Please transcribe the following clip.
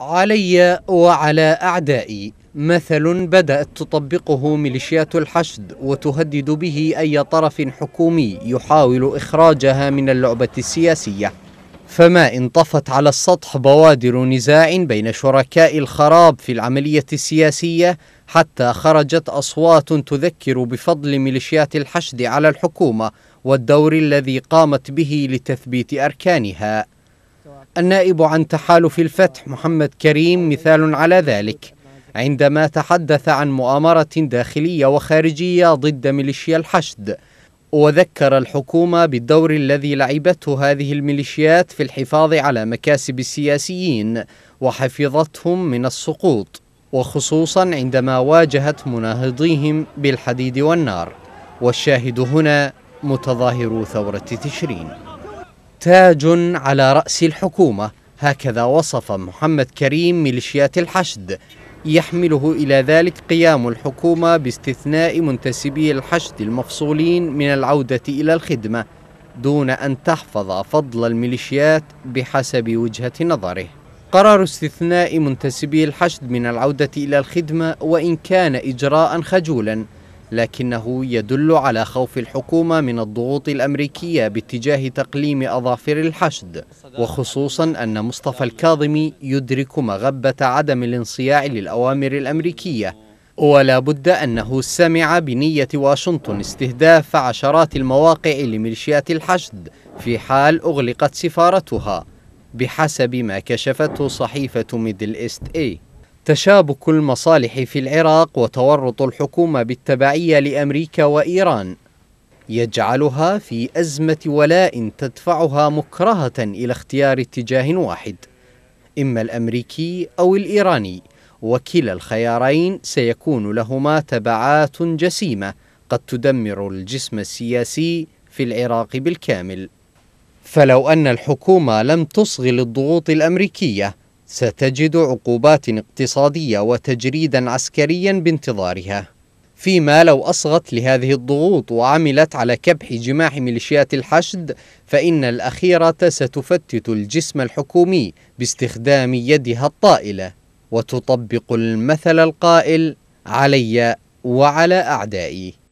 علي وعلى أعدائي مثل بدأت تطبقه ميليشيات الحشد وتهدد به أي طرف حكومي يحاول إخراجها من اللعبة السياسية فما إن طفت على السطح بوادر نزاع بين شركاء الخراب في العملية السياسية حتى خرجت أصوات تذكر بفضل ميليشيات الحشد على الحكومة والدور الذي قامت به لتثبيت أركانها النائب عن تحالف الفتح محمد كريم مثال على ذلك عندما تحدث عن مؤامرة داخلية وخارجية ضد ميليشيا الحشد وذكر الحكومة بالدور الذي لعبته هذه الميليشيات في الحفاظ على مكاسب السياسيين وحفظتهم من السقوط وخصوصا عندما واجهت مناهضيهم بالحديد والنار والشاهد هنا متظاهرو ثورة تشرين تاج على رأس الحكومة هكذا وصف محمد كريم ميليشيات الحشد يحمله إلى ذلك قيام الحكومة باستثناء منتسبي الحشد المفصولين من العودة إلى الخدمة دون أن تحفظ فضل الميليشيات بحسب وجهة نظره قرار استثناء منتسبي الحشد من العودة إلى الخدمة وإن كان إجراء خجولا لكنه يدل على خوف الحكومة من الضغوط الأمريكية باتجاه تقليم أظافر الحشد وخصوصا أن مصطفى الكاظمي يدرك مغبة عدم الانصياع للأوامر الأمريكية ولا بد أنه سمع بنية واشنطن استهداف عشرات المواقع لميليشيات الحشد في حال أغلقت سفارتها بحسب ما كشفته صحيفة ميدل إيست إيه تشابك المصالح في العراق وتورط الحكومة بالتبعية لأمريكا وإيران يجعلها في أزمة ولاء تدفعها مكرهة إلى اختيار اتجاه واحد إما الأمريكي أو الإيراني وكلا الخيارين سيكون لهما تبعات جسيمة قد تدمر الجسم السياسي في العراق بالكامل فلو أن الحكومة لم تصغي للضغوط الأمريكية ستجد عقوبات اقتصادية وتجريدا عسكريا بانتظارها فيما لو أصغت لهذه الضغوط وعملت على كبح جماح ميليشيات الحشد فإن الأخيرة ستفتت الجسم الحكومي باستخدام يدها الطائلة وتطبق المثل القائل علي وعلى أعدائي